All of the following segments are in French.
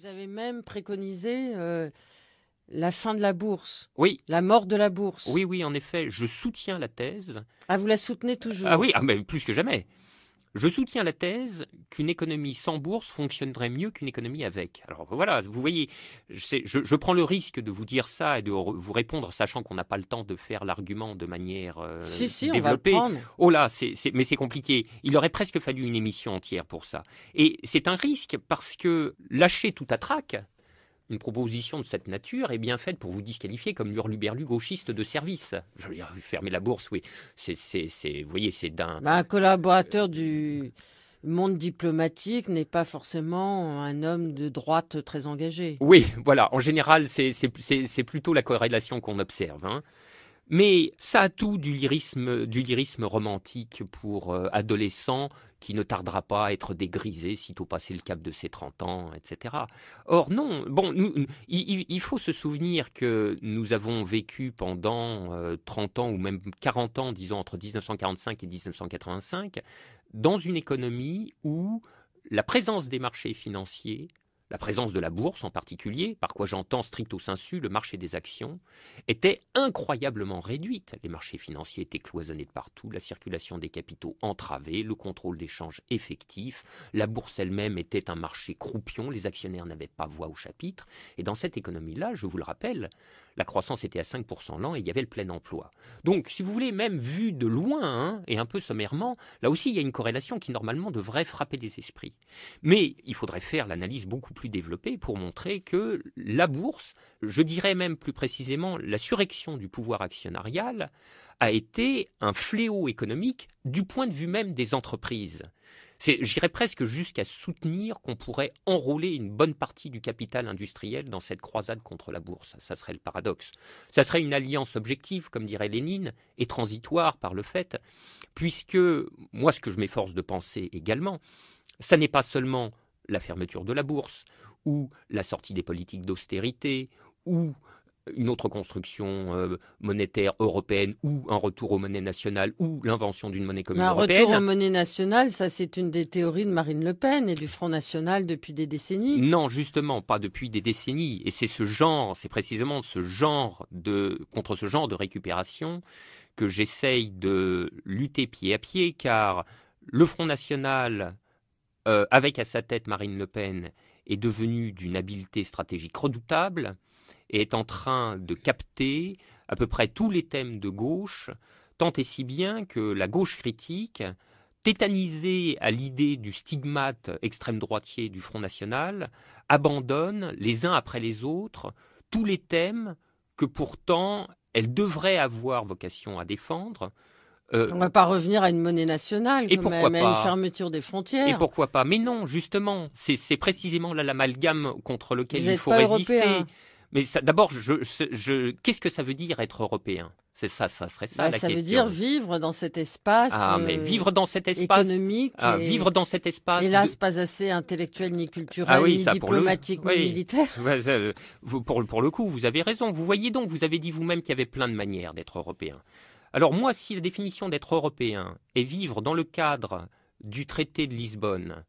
Vous avez même préconisé euh, la fin de la bourse. Oui. La mort de la bourse. Oui, oui, en effet, je soutiens la thèse. Ah, vous la soutenez toujours Ah oui, ah, mais plus que jamais. Je soutiens la thèse qu'une économie sans bourse fonctionnerait mieux qu'une économie avec. Alors voilà, vous voyez, je, prends le risque de vous dire ça et de vous répondre, sachant qu'on n'a pas le temps de faire l'argument de manière euh, si, oh là, mais c'est compliqué. Il aurait presque fallu une émission entière pour ça. Et c'est un risque parce que lâcher tout à trac, une proposition de cette nature est bien faite pour vous disqualifier comme l'urluberlu gauchiste de service. Je fermer la bourse, oui. C'est, c'est, vous voyez, c'est d'un. Bah, un collaborateur du monde diplomatique n'est pas forcément un homme de droite très engagé. Oui, voilà. En général, c'est, plutôt la corrélation qu'on observe. Hein. Mais ça a tout du lyrisme, romantique pour adolescent euh, adolescents qui ne tardera pas à être dégrisé sitôt passé le cap de ses 30 ans, etc. Or non, bon, nous, il, il, faut se souvenir que nous avons vécu pendant 30 euh, ans ou même 40 ans, disons entre 1945 et 1985, dans une économie où la présence des marchés financiers la présence de la bourse en particulier, par quoi j'entends stricto sensu le marché des actions, était incroyablement réduite. Les marchés financiers étaient cloisonnés de partout, la circulation des capitaux entravée, le contrôle des changes effectif, la bourse elle-même était un marché croupion, les actionnaires n'avaient pas voix au chapitre, et dans cette économie-là, je vous le rappelle, la croissance était à 5% l'an et il y avait le plein emploi. Donc, si vous voulez, même vu de loin, hein, et un peu sommairement, là aussi, il y a une corrélation qui normalement devrait frapper des esprits. Mais il faudrait faire l'analyse beaucoup plus plus pour montrer que la bourse, je dirais même plus précisément la surrection du pouvoir actionnarial, a été un fléau économique du point de vue même des entreprises. J'irais presque jusqu'à soutenir qu'on pourrait enrôler une bonne partie du capital industriel dans cette croisade contre la bourse. Ça serait le paradoxe. Ça serait une alliance objective, comme dirait Lénine, et transitoire par le fait, puisque moi, ce que je m'efforce de penser également, ça n'est pas seulement la fermeture de la bourse, ou la sortie des politiques d'austérité, ou une autre construction euh, monétaire européenne ou un retour aux monnaies nationales ou l'invention d'une monnaie commune un retour aux monnaies nationales, ça c'est une des théories de Marine Le Pen et du Front National depuis des décennies. Non, justement, pas depuis des décennies. Et c'est ce genre, c'est précisément ce genre de, contre ce genre de récupération que j'essaye de lutter pied à pied car le Front National, euh, avec à sa tête Marine Le Pen, est devenue d'une habileté stratégique redoutable et est en train de capter à peu près tous les thèmes de gauche, tant et si bien que la gauche critique, tétanisée à l'idée du stigmate extrême droitier du Front National, abandonne les uns après les autres tous les thèmes que pourtant elle devrait avoir vocation à défendre, euh, on ne va pas revenir à une monnaie nationale, et pourquoi même, à une fermeture des frontières. Et pourquoi pas Mais non, justement, c'est précisément là l'amalgame contre lequel il faut résister. Mais d'abord, je, je, qu'est-ce que ça veut dire être européen C'est ça, ça serait ça bah, la question. Ça veut dire vivre dans cet espace. Ah, mais euh, vivre dans cet espace économique. Ah, vivre dans cet espace. Hélas, pas assez intellectuel ni culturel ah ni diplomatique ni militaire. Euh, pour, pour le coup, vous avez raison. Vous voyez donc, vous avez dit vous-même qu'il y avait plein de manières d'être européen. Alors moi, si la définition d'être européen est vivre dans le cadre du traité de Lisbonne,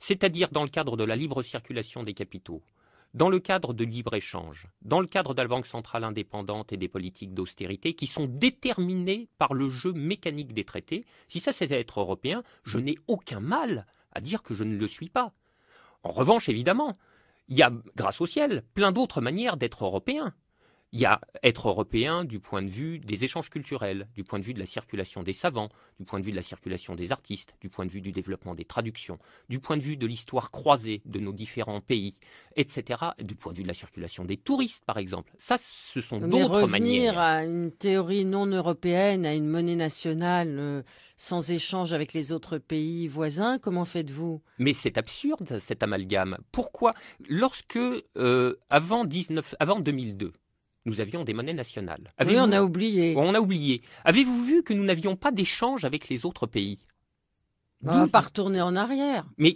c'est-à-dire dans le cadre de la libre circulation des capitaux, dans le cadre de libre-échange, dans le cadre de la Banque centrale indépendante et des politiques d'austérité qui sont déterminées par le jeu mécanique des traités, si ça c'est être européen, je n'ai aucun mal à dire que je ne le suis pas. En revanche, évidemment, il y a, grâce au ciel, plein d'autres manières d'être européen. Il y a être européen du point de vue des échanges culturels, du point de vue de la circulation des savants, du point de vue de la circulation des artistes, du point de vue du développement des traductions, du point de vue de l'histoire croisée de nos différents pays, etc. Du point de vue de la circulation des touristes, par exemple. Ça, ce sont d'autres manières. Revenir à une théorie non européenne, à une monnaie nationale euh, sans échange avec les autres pays voisins, comment faites-vous Mais c'est absurde cet amalgame. Pourquoi Lorsque, euh, avant, 19, avant 2002, nous avions des monnaies nationales. Oui, on a oublié. On a oublié. Avez-vous vu que nous n'avions pas d'échange avec les autres pays on ah, va pas retourner en arrière. Mais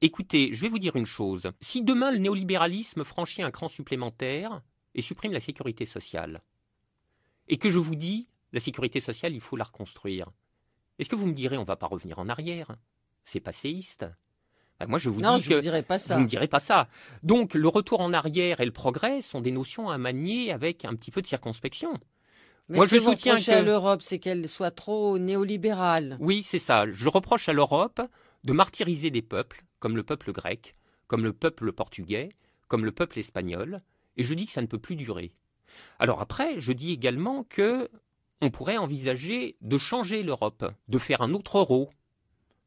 écoutez, je vais vous dire une chose. Si demain le néolibéralisme franchit un cran supplémentaire et supprime la sécurité sociale, et que je vous dis, la sécurité sociale, il faut la reconstruire, est-ce que vous me direz, on ne va pas revenir en arrière C'est passéiste. Ah, moi, je vous non, dis je que vous, pas ça. ne direz pas ça. Donc, le retour en arrière et le progrès sont des notions à manier avec un petit peu de circonspection. moi, ce je que vous soutiens à l'Europe, c'est qu'elle soit trop néolibérale. Oui, c'est ça. Je reproche à l'Europe de martyriser des peuples, comme le peuple grec, comme le peuple portugais, comme le peuple espagnol, et je dis que ça ne peut plus durer. Alors après, je dis également que on pourrait envisager de changer l'Europe, de faire un autre euro,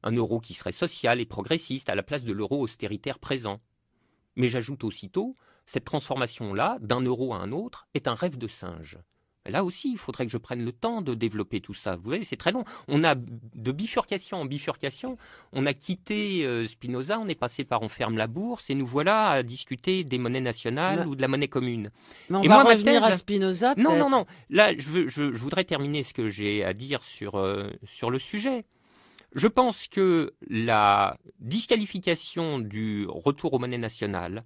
un euro qui serait social et progressiste à la place de l'euro austéritaire présent. Mais j'ajoute aussitôt, cette transformation-là, d'un euro à un autre, est un rêve de singe. Là aussi, il faudrait que je prenne le temps de développer tout ça. Vous voyez, c'est très long. On a de bifurcation en bifurcation. On a quitté euh, Spinoza, on est passé par on ferme la bourse et nous voilà à discuter des monnaies nationales ou de la monnaie commune. Mais on va revenir à Spinoza. Non, non, non. Là, je, voudrais terminer ce que j'ai à dire sur, euh, sur le sujet. Je pense que la disqualification du retour aux monnaies nationales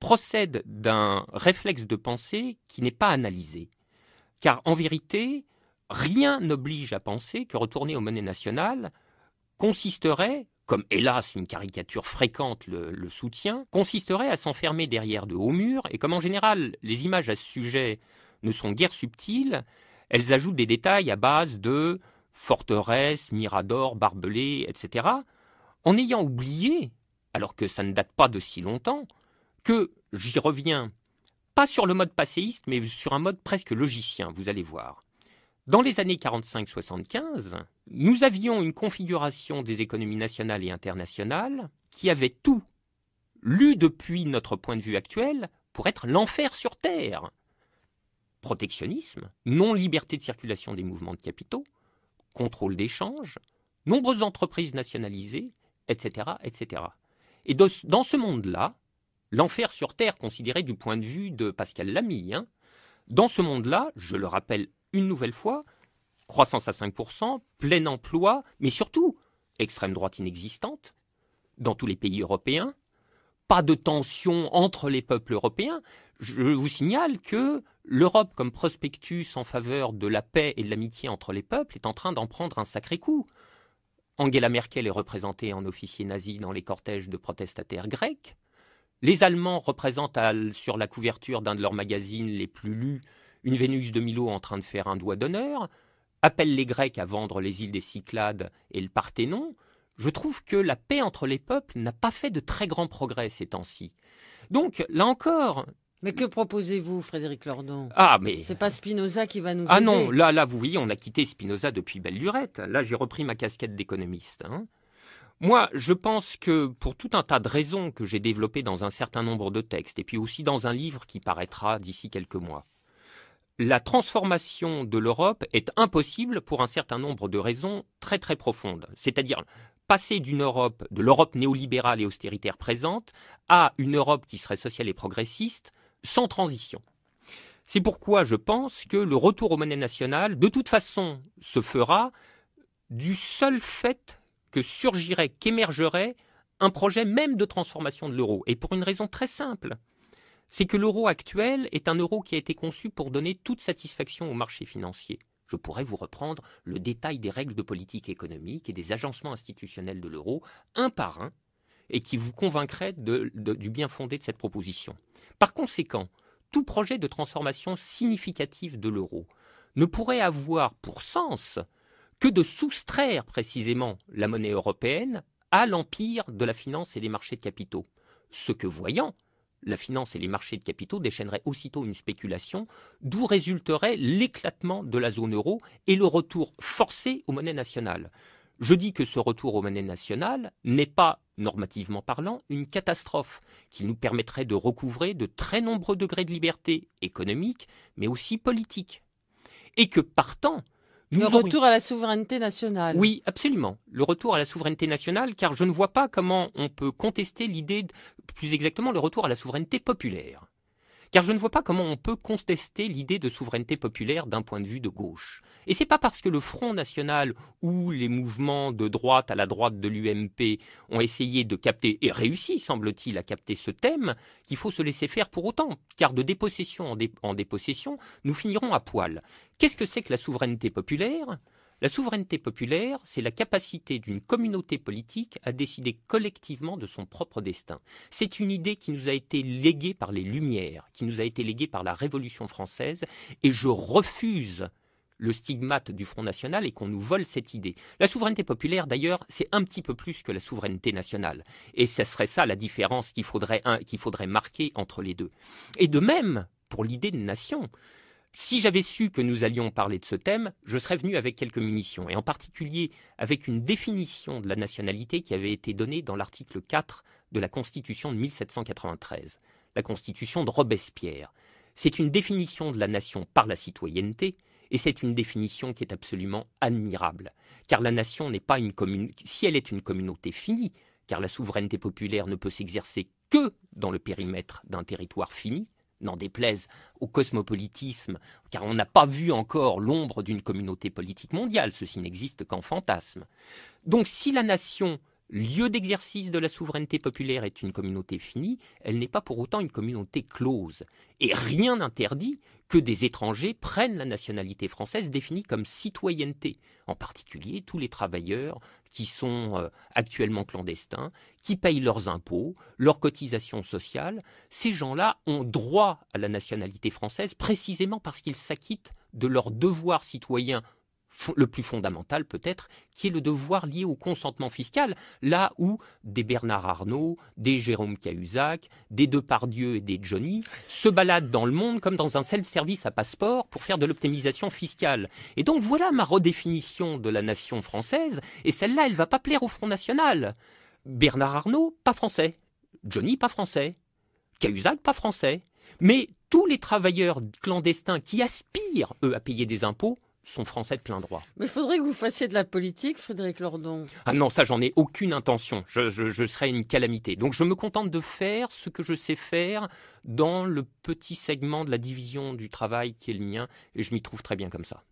procède d'un réflexe de pensée qui n'est pas analysé. Car en vérité, rien n'oblige à penser que retourner aux monnaies nationales consisterait, comme hélas une caricature fréquente le, soutient, consisterait à s'enfermer derrière de hauts murs, et comme en général les images à ce sujet ne sont guère subtiles, elles ajoutent des détails à base de Forteresse, Mirador, barbelés, etc., en ayant oublié, alors que ça ne date pas de si longtemps, que, j'y reviens, pas sur le mode passéiste, mais sur un mode presque logicien, vous allez voir. Dans les années 45-75, nous avions une configuration des économies nationales et internationales qui avait tout, lu depuis notre point de vue actuel, pour être l'enfer sur Terre. Protectionnisme, non-liberté de circulation des mouvements de capitaux, contrôle d'échanges, nombreuses entreprises nationalisées, etc. etc. Et dans ce monde-là, l'enfer sur Terre considéré du point de vue de Pascal Lamy, hein, dans ce monde-là, je le rappelle une nouvelle fois, croissance à 5%, plein emploi, mais surtout extrême droite inexistante dans tous les pays européens, pas de tension entre les peuples européens je vous signale que l'Europe, comme prospectus en faveur de la paix et de l'amitié entre les peuples, est en train d'en prendre un sacré coup. Angela Merkel est représentée en officier nazi dans les cortèges de protestataires grecs. Les Allemands représentent sur la couverture d'un de leurs magazines les plus lus une Vénus de Milo en train de faire un doigt d'honneur, appellent les Grecs à vendre les îles des Cyclades et le Parthénon. Je trouve que la paix entre les peuples n'a pas fait de très grands progrès ces temps-ci. Donc, là encore, mais que proposez-vous, Frédéric Lordon Ah, mais c'est pas Spinoza qui va nous ah aider. Ah non, là, là, vous voyez, on a quitté Spinoza depuis belle lurette. Là, j'ai repris ma casquette d'économiste. Hein. Moi, je pense que pour tout un tas de raisons que j'ai développées dans un certain nombre de textes, et puis aussi dans un livre qui paraîtra d'ici quelques mois, la transformation de l'Europe est impossible pour un certain nombre de raisons très très profondes. C'est-à-dire passer d'une Europe, de l'Europe néolibérale et austéritaire présente, à une Europe qui serait sociale et progressiste, sans transition. C'est pourquoi je pense que le retour aux monnaies nationales, de toute façon, se fera du seul fait que surgirait, qu'émergerait un projet même de transformation de l'euro. Et pour une raison très simple, c'est que l'euro actuel est un euro qui a été conçu pour donner toute satisfaction aux marchés financiers. Je pourrais vous reprendre le détail des règles de politique économique et des agencements institutionnels de l'euro, un par un, et qui vous convaincrait du bien fondé de cette proposition. Par conséquent, tout projet de transformation significative de l'euro ne pourrait avoir pour sens que de soustraire précisément la monnaie européenne à l'empire de la finance et des marchés de capitaux. Ce que voyant, la finance et les marchés de capitaux déchaîneraient aussitôt une spéculation, d'où résulterait l'éclatement de la zone euro et le retour forcé aux monnaies nationales. Je dis que ce retour aux monnaies nationales n'est pas normativement parlant, une catastrophe qui nous permettrait de recouvrer de très nombreux degrés de liberté économique, mais aussi politique. Et que partant, le retour à la souveraineté nationale. Oui, absolument. Le retour à la souveraineté nationale, car je ne vois pas comment on peut contester l'idée, plus exactement, le retour à la souveraineté populaire car je ne vois pas comment on peut contester l'idée de souveraineté populaire d'un point de vue de gauche. Et ce n'est pas parce que le Front National ou les mouvements de droite à la droite de l'UMP ont essayé de capter et réussi, semble-t-il, à capter ce thème qu'il faut se laisser faire pour autant, car de dépossession en, en dépossession, nous finirons à poil. Qu'est-ce que c'est que la souveraineté populaire la souveraineté populaire, c'est la capacité d'une communauté politique à décider collectivement de son propre destin. C'est une idée qui nous a été léguée par les Lumières, qui nous a été léguée par la Révolution française, et je refuse le stigmate du Front National et qu'on nous vole cette idée. La souveraineté populaire, d'ailleurs, c'est un petit peu plus que la souveraineté nationale. Et ce serait ça la différence qu'il faudrait, faudrait marquer entre les deux. Et de même pour l'idée de nation. Si j'avais su que nous allions parler de ce thème, je serais venu avec quelques munitions, et en particulier avec une définition de la nationalité qui avait été donnée dans l'article 4 de la Constitution de 1793, la Constitution de Robespierre. C'est une définition de la nation par la citoyenneté, et c'est une définition qui est absolument admirable, car la nation n'est pas une commune. Si elle est une communauté finie, car la souveraineté populaire ne peut s'exercer que dans le périmètre d'un territoire fini, n'en déplaise au cosmopolitisme, car on n'a pas vu encore l'ombre d'une communauté politique mondiale, ceci n'existe qu'en fantasme. Donc si la nation lieu d'exercice de la souveraineté populaire est une communauté finie, elle n'est pas pour autant une communauté close. Et rien n'interdit que des étrangers prennent la nationalité française définie comme citoyenneté, en particulier tous les travailleurs qui sont euh, actuellement clandestins, qui payent leurs impôts, leurs cotisations sociales. Ces gens-là ont droit à la nationalité française précisément parce qu'ils s'acquittent de leurs devoirs citoyens le plus fondamental peut-être, qui est le devoir lié au consentement fiscal, là où des Bernard Arnault, des Jérôme Cahuzac, des Depardieu et des Johnny se baladent dans le monde comme dans un self-service à passeport pour faire de l'optimisation fiscale. Et donc voilà ma redéfinition de la nation française, et celle-là, elle va pas plaire au Front National. Bernard Arnault, pas français. Johnny, pas français. Cahuzac, pas français. Mais tous les travailleurs clandestins qui aspirent, eux, à payer des impôts, sont français de plein droit. Mais il faudrait que vous fassiez de la politique, Frédéric Lordon. Ah non, ça, j'en ai aucune intention. Je, je, je serais une calamité. Donc, je me contente de faire ce que je sais faire dans le petit segment de la division du travail qui est le mien, et je m'y trouve très bien comme ça.